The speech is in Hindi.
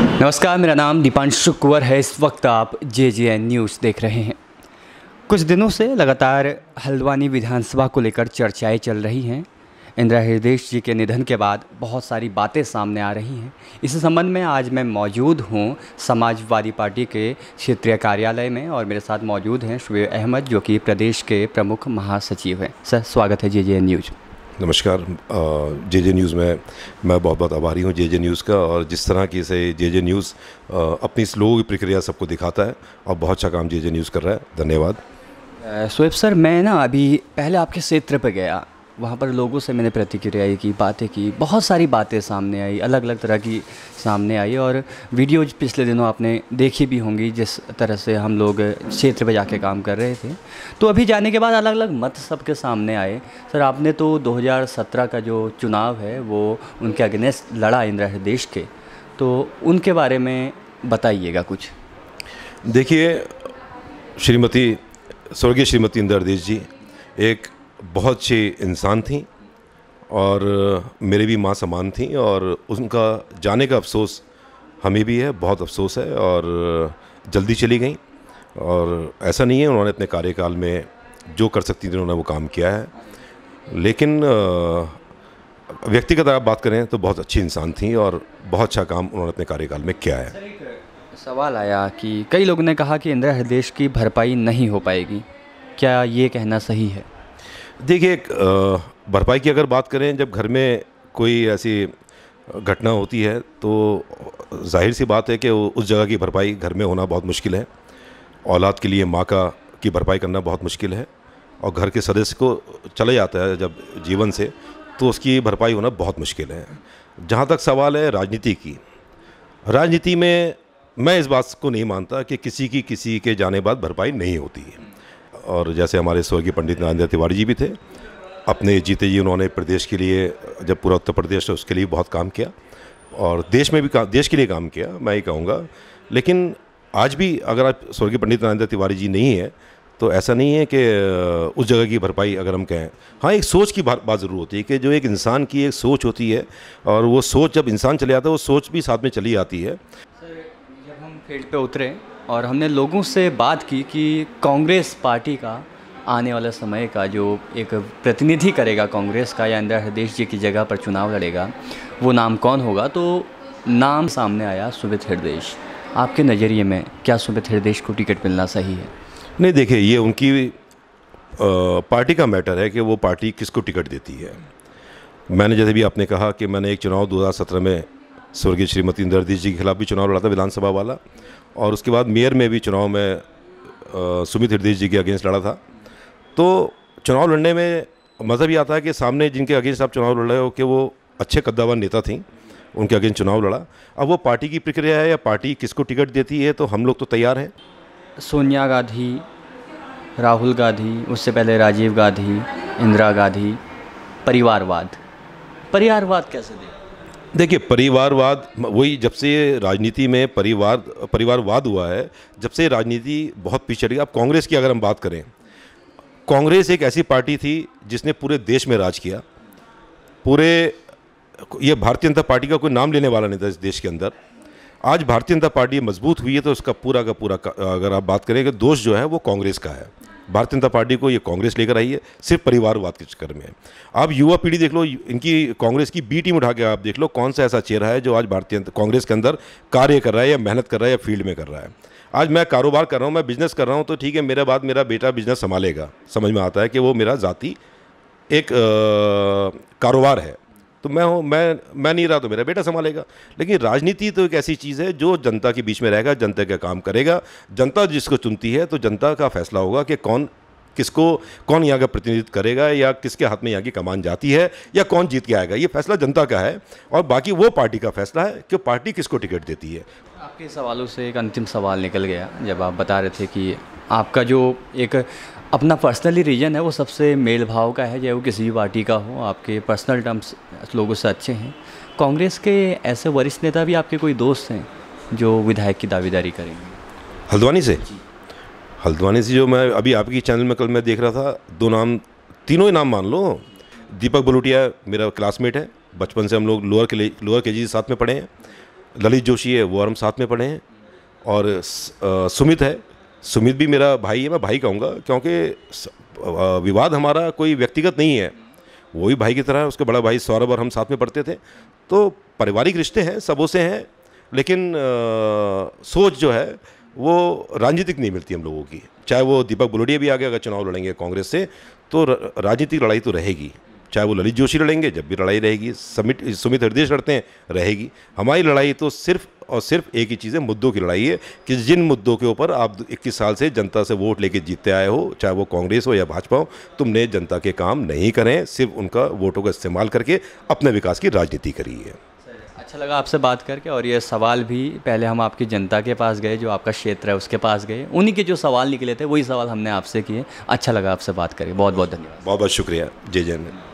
नमस्कार मेरा नाम दीपांशु कुंवर है इस वक्त आप जे जे एन न्यूज़ देख रहे हैं कुछ दिनों से लगातार हल्द्वानी विधानसभा को लेकर चर्चाएं चल रही हैं इंदिरा हृदेश जी के निधन के बाद बहुत सारी बातें सामने आ रही हैं इस संबंध में आज मैं मौजूद हूं समाजवादी पार्टी के क्षेत्रीय कार्यालय में और मेरे साथ मौजूद हैं शुएब अहमद जो कि प्रदेश के प्रमुख महासचिव हैं सर स्वागत है जे जे एन न्यूज़ नमस्कार जे जे न्यूज़ में मैं बहुत बहुत आभारी हूँ जे जे न्यूज़ का और जिस तरह की से जे जे न्यूज़ अपनी स्लो प्रक्रिया सबको दिखाता है और बहुत अच्छा काम जे जे न्यूज़ कर रहा है धन्यवाद शोएब सर मैं ना अभी पहले आपके क्षेत्र पर गया वहाँ पर लोगों से मैंने प्रतिक्रिया की बातें की बहुत सारी बातें सामने आई अलग अलग तरह की सामने आई और वीडियो पिछले दिनों आपने देखी भी होंगी जिस तरह से हम लोग क्षेत्र पर जाके काम कर रहे थे तो अभी जाने के बाद अलग अलग मत सबके सामने आए सर आपने तो 2017 का जो चुनाव है वो उनके अगेंस्ट लड़ा इंदिरा देश के तो उनके बारे में बताइएगा कुछ देखिए श्रीमती स्वर्गीय श्रीमती इंद्रदेश जी एक बहुत अच्छे इंसान थी और मेरे भी माँ समान थी और उनका जाने का अफसोस हमें भी है बहुत अफसोस है और जल्दी चली गई और ऐसा नहीं है उन्होंने अपने कार्यकाल में जो कर सकती थी उन्होंने वो काम किया है लेकिन व्यक्तिगत आप बात करें तो बहुत अच्छी इंसान थी और बहुत अच्छा काम उन्होंने अपने कार्यकाल में किया है सवाल आया कि कई लोगों ने कहा कि इंदिरा हृदय की भरपाई नहीं हो पाएगी क्या ये कहना सही है देखिए भरपाई की अगर बात करें जब घर में कोई ऐसी घटना होती है तो जाहिर सी बात है कि उस जगह की भरपाई घर में होना बहुत मुश्किल है औलाद के लिए माँ का की भरपाई करना बहुत मुश्किल है और घर के सदस्य को चले जाता है जब जीवन से तो उसकी भरपाई होना बहुत मुश्किल है जहाँ तक सवाल है राजनीति की राजनीति में मैं इस बात को नहीं मानता कि किसी की किसी के जाने बाद भरपाई नहीं होती है और जैसे हमारे स्वर्गीय पंडित नरेंद्र तिवारी जी भी थे अपने जीते जी उन्होंने प्रदेश के लिए जब पूरा उत्तर प्रदेश है उसके लिए बहुत काम किया और देश में भी काम देश के लिए काम किया मैं ये कहूँगा लेकिन आज भी अगर आप स्वर्गीय पंडित नरेंद्र तिवारी जी नहीं है तो ऐसा नहीं है कि उस जगह की भरपाई अगर हम कहें हाँ एक सोच की बात ज़रूर होती है कि जो एक इंसान की एक सोच होती है और वो सोच जब इंसान चले जाता है वो सोच भी साथ में चली आती है सर जब हम फील्ड पे उतरे और हमने लोगों से बात की कि कांग्रेस पार्टी का आने वाला समय का जो एक प्रतिनिधि करेगा कांग्रेस का या इंदिरा हृदय जी की जगह पर चुनाव लड़ेगा वो नाम कौन होगा तो नाम सामने आया सुमित हृदय आपके नज़रिए में क्या सुमित हृदय को टिकट मिलना सही है नहीं देखिए ये उनकी पार्टी का मैटर है कि वो पार्टी किसको टिकट देती है मैंने जैसे भी आपने कहा कि मैंने एक चुनाव 2017 में स्वर्गीय श्रीमती इंदरदी जी के खिलाफ भी चुनाव लड़ा था विधानसभा वाला और उसके बाद मेयर में भी चुनाव में आ, सुमित हृदय जी के अगेंस्ट लड़ा था तो चुनाव लड़ने में मज़ा भी आता है कि सामने जिनके अगेंस्ट आप चुनाव लड़ रहे हो कि वो अच्छे कद्दावर नेता थी उनके अगेंस्ट चुनाव लड़ा अब वो पार्टी की प्रक्रिया है या पार्टी किसको टिकट देती है तो हम लोग तो तैयार हैं सोनिया गांधी राहुल गांधी उससे पहले राजीव गांधी इंदिरा गांधी परिवारवाद परिवारवाद कैसे देखें देखिए परिवारवाद वही जब से राजनीति में परिवार परिवारवाद हुआ है जब से राजनीति बहुत पीछे रही अब कांग्रेस की अगर हम बात करें कांग्रेस एक ऐसी पार्टी थी जिसने पूरे देश में राज किया पूरे ये भारतीय जनता पार्टी का कोई नाम लेने वाला नहीं था इस देश के अंदर आज भारतीय जनता पार्टी मजबूत हुई है तो उसका पूरा का पूरा का, अगर आप बात करें दोष जो है वो कांग्रेस का है भारतीय जनता पार्टी को ये कांग्रेस लेकर आई है सिर्फ परिवारवाद के चक्कर में आप युवा पीढ़ी देख लो इनकी कांग्रेस की बी टीम उठा के आप देख लो कौन सा ऐसा चेहरा है जो आज भारतीय कांग्रेस के अंदर कार्य कर रहा है या मेहनत कर रहा है या फील्ड में कर रहा है आज मैं कारोबार कर रहा हूँ मैं बिज़नेस कर रहा हूँ तो ठीक है मेरे बाद मेरा बेटा बिज़नेस संभालेगा समझ में आता है कि वो मेरा जाति एक कारोबार है तो मैं हूँ मैं मैं नहीं रहा तो मेरा बेटा संभालेगा लेकिन राजनीति तो एक ऐसी चीज़ है जो जनता के बीच में रहेगा जनता का काम करेगा जनता जिसको चुनती है तो जनता का फैसला होगा कि कौन किसको कौन यहाँ का प्रतिनिधित्व करेगा या किसके हाथ में यहाँ की कमान जाती है या कौन जीत के आएगा ये फैसला जनता का है और बाकी वो पार्टी का फैसला है कि पार्टी किसको टिकट देती है आपके सवालों से एक अंतिम सवाल निकल गया जब आप बता रहे थे कि आपका जो एक अपना पर्सनली रीजन है वो सबसे मेल भाव का है चाहे वो किसी भी पार्टी का हो आपके पर्सनल टर्म्स लोगों से अच्छे हैं कांग्रेस के ऐसे वरिष्ठ नेता भी आपके कोई दोस्त हैं जो विधायक की दावेदारी करेंगे हल्द्वानी से हल्द्वानी से जो मैं अभी आपकी चैनल में कल मैं देख रहा था दो नाम तीनों ही नाम मान लो दीपक बलूटिया मेरा क्लासमेट है बचपन से हम लोग लोअर के लोअर के जी साथ में पढ़े हैं ललित जोशी है वो हम साथ में पढ़े हैं और सुमित है सुमित भी मेरा भाई है मैं भाई कहूँगा क्योंकि विवाद हमारा कोई व्यक्तिगत नहीं है वो भी भाई की तरह उसके बड़ा भाई सौरभ और हम साथ में पढ़ते थे तो पारिवारिक रिश्ते हैं सबों से हैं लेकिन आ, सोच जो है वो राजनीतिक नहीं मिलती हम लोगों की चाहे वो दीपक बुलोडिया भी आगे अगर चुनाव लड़ेंगे कांग्रेस से तो राजनीतिक लड़ाई तो रहेगी चाहे वो ललित जोशी लड़ेंगे जब भी लड़ाई रहेगी समित सुमित हृदय लड़ते हैं रहेगी हमारी लड़ाई तो सिर्फ और सिर्फ एक ही चीज़ है मुद्दों की लड़ाई है कि जिन मुद्दों के ऊपर आप इक्कीस साल से जनता से वोट लेके जीतते आए हो चाहे वो कांग्रेस हो या भाजपा हो तुमने जनता के काम नहीं करें सिर्फ उनका वोटों का इस्तेमाल करके अपने विकास की राजनीति करी है अच्छा लगा आपसे बात करके और ये सवाल भी पहले हम आपकी जनता के पास गए जो आपका क्षेत्र है उसके पास गए उन्हीं के जो सवाल निकले थे वही सवाल हमने आपसे किए अच्छा लगा आपसे बात करके बहुत बहुत धन्यवाद बहुत बहुत शुक्रिया जय जय